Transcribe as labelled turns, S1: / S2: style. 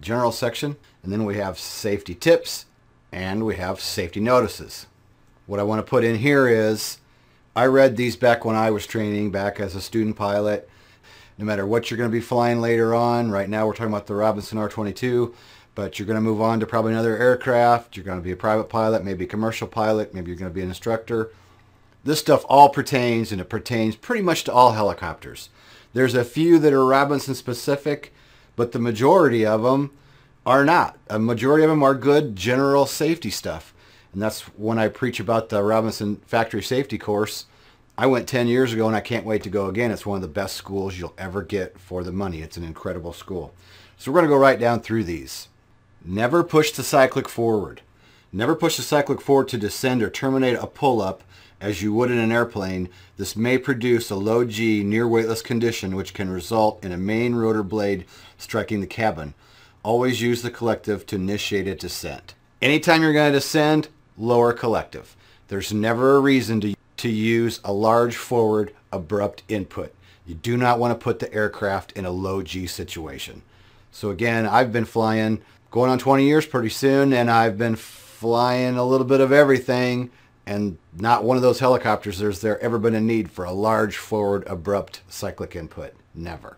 S1: general section, and then we have safety tips, and we have safety notices. What I want to put in here is, I read these back when I was training back as a student pilot. No matter what you're going to be flying later on, right now we're talking about the Robinson R-22, but you're going to move on to probably another aircraft. You're going to be a private pilot, maybe a commercial pilot, maybe you're going to be an instructor. This stuff all pertains, and it pertains pretty much to all helicopters. There's a few that are Robinson specific, but the majority of them are not. A majority of them are good general safety stuff. And that's when I preach about the Robinson Factory Safety course. I went 10 years ago and I can't wait to go again. It's one of the best schools you'll ever get for the money. It's an incredible school. So we're going to go right down through these. Never push the cyclic forward. Never push the cyclic forward to descend or terminate a pull-up as you would in an airplane. This may produce a low G near weightless condition which can result in a main rotor blade striking the cabin. Always use the collective to initiate a descent. Anytime you're going to descend, lower collective. There's never a reason to, to use a large forward abrupt input. You do not want to put the aircraft in a low G situation. So again, I've been flying going on 20 years pretty soon and I've been flying a little bit of everything, and not one of those helicopters has there ever been a need for a large forward abrupt cyclic input. Never.